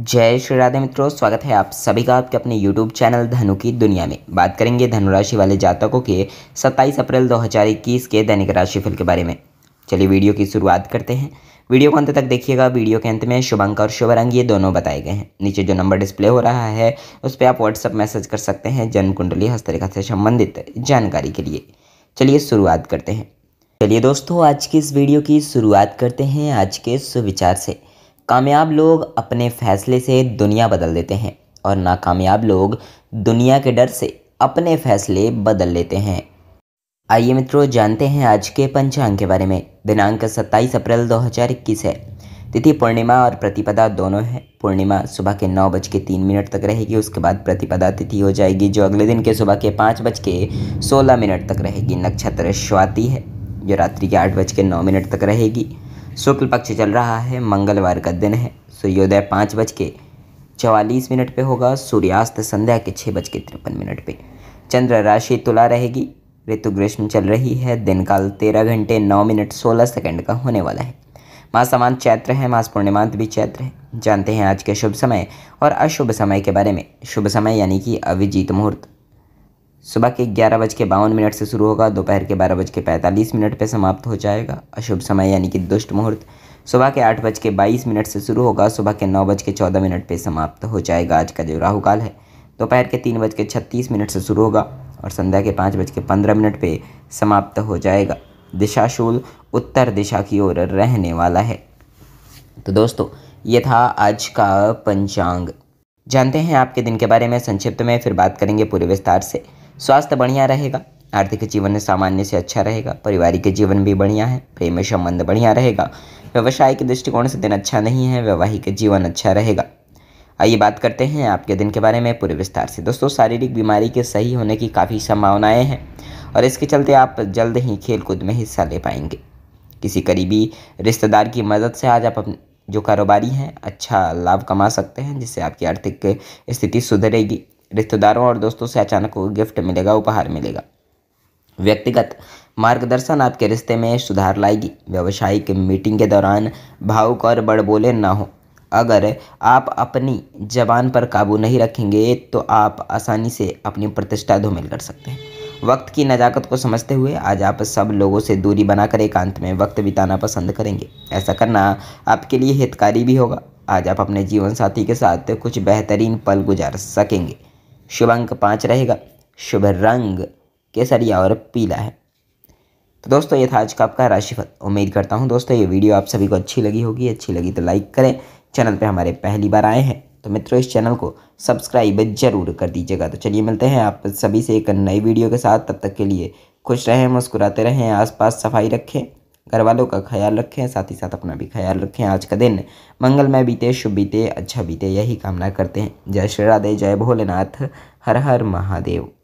जय श्री राधे मित्रों स्वागत है आप सभी का आपके अपने यूट्यूब चैनल धनु की दुनिया में बात करेंगे धनुराशि वाले जातकों के 27 अप्रैल 2021 के दैनिक राशिफल के बारे में चलिए वीडियो की शुरुआत करते हैं वीडियो को अंत तक देखिएगा वीडियो के अंत में शुभ अंक और शुभ रंग ये दोनों बताए गए हैं नीचे जो नंबर डिस्प्ले हो रहा है उस पर आप व्हाट्सअप मैसेज कर सकते हैं जन्म कुंडली हस्तरेखा से संबंधित जानकारी के लिए चलिए शुरुआत करते हैं चलिए दोस्तों आज की इस वीडियो की शुरुआत करते हैं आज के सुविचार से कामयाब लोग अपने फैसले से दुनिया बदल देते हैं और नाकामयाब लोग दुनिया के डर से अपने फैसले बदल लेते हैं आइए मित्रों जानते हैं आज के पंचांग के बारे में दिनांक 27 अप्रैल 2021 है तिथि पूर्णिमा और प्रतिपदा दोनों है पूर्णिमा सुबह के नौ बज के तीन मिनट तक रहेगी उसके बाद प्रतिपदा तिथि हो जाएगी जो अगले दिन के सुबह के पाँच बज के सोलह मिनट तक रहेगी नक्षत्र स्वाति है जो रात्रि के आठ बज के नौ मिनट तक रहेगी शुक्ल पक्ष चल रहा है मंगलवार का दिन है सूर्योदय पाँच बज के चवालीस मिनट पे होगा सूर्यास्त संध्या के छः बज के तिरपन मिनट पे चंद्र राशि तुला रहेगी ऋतु ग्रीष्म चल रही है दिन काल तेरह घंटे नौ मिनट सोलह सेकंड का होने वाला है मास समान चैत्र है मास पूर्णिमांत भी चैत्र है जानते हैं आज के शुभ समय और अशुभ समय के बारे में शुभ समय यानी कि अभिजीत मुहूर्त सुबह के ग्यारह बज के बावन मिनट से शुरू होगा दोपहर के बारह बज के पैंतालीस मिनट पर समाप्त हो जाएगा अशुभ समय यानी कि दुष्ट मुहूर्त सुबह के आठ बज के बाईस मिनट से शुरू होगा सुबह के नौ बज के चौदह मिनट पर समाप्त हो जाएगा आज का जो राहुकाल है दोपहर के तीन बज के छत्तीस मिनट से शुरू होगा और संध्या के पाँच बज के पंद्रह मिनट पर समाप्त हो जाएगा दिशाशूल उत्तर दिशा की ओर रहने वाला है तो दोस्तों ये था आज का पंचांग जानते हैं आपके दिन के बारे में संक्षिप्त में फिर बात करेंगे पूरे विस्तार से स्वास्थ्य बढ़िया रहेगा आर्थिक जीवन सामान्य से अच्छा रहेगा पारिवारिक जीवन भी बढ़िया है प्रेम संबंध बढ़िया रहेगा व्यवसाय के दृष्टिकोण से दिन अच्छा नहीं है वैवाहिक जीवन अच्छा रहेगा आइए बात करते हैं आपके दिन के बारे में पूरे विस्तार से दोस्तों शारीरिक बीमारी के सही होने की काफ़ी संभावनाएं हैं और इसके चलते आप जल्द ही खेल कूद में हिस्सा ले पाएंगे किसी करीबी रिश्तेदार की मदद से आज आप अपने जो कारोबारी हैं अच्छा लाभ कमा सकते हैं जिससे आपकी आर्थिक स्थिति सुधरेगी रिश्तेदारों और दोस्तों से अचानक गिफ्ट मिलेगा उपहार मिलेगा व्यक्तिगत मार्गदर्शन आपके रिश्ते में सुधार लाएगी व्यावसायिक मीटिंग के दौरान भावुक और बड़बोले ना हो अगर आप अपनी जबान पर काबू नहीं रखेंगे तो आप आसानी से अपनी प्रतिष्ठा धूमिल कर सकते हैं वक्त की नज़ाकत को समझते हुए आज आप सब लोगों से दूरी बनाकर एकांत में वक्त बिताना पसंद करेंगे ऐसा करना आपके लिए हितकारी भी होगा आज आप अपने जीवन साथी के साथ कुछ बेहतरीन पल गुजार सकेंगे शुभ अंक पाँच रहेगा शुभ रंग केसरिया और पीला है तो दोस्तों ये था आज का आपका राशिफल उम्मीद करता हूँ दोस्तों ये वीडियो आप सभी को अच्छी लगी होगी अच्छी लगी तो लाइक करें चैनल पे हमारे पहली बार आए हैं तो मित्रों इस चैनल को सब्सक्राइब जरूर कर दीजिएगा तो चलिए मिलते हैं आप सभी से एक नई वीडियो के साथ तब तक के लिए खुश रहें मुस्कुराते रहें आसपास सफाई रखें घर वालों का ख्याल रखें साथ ही साथ अपना भी ख्याल रखें आज का दिन मंगलमय बीते शुभ बीते अच्छा बीते यही कामना करते हैं जय श्री राधे जय भोलेनाथ हर हर महादेव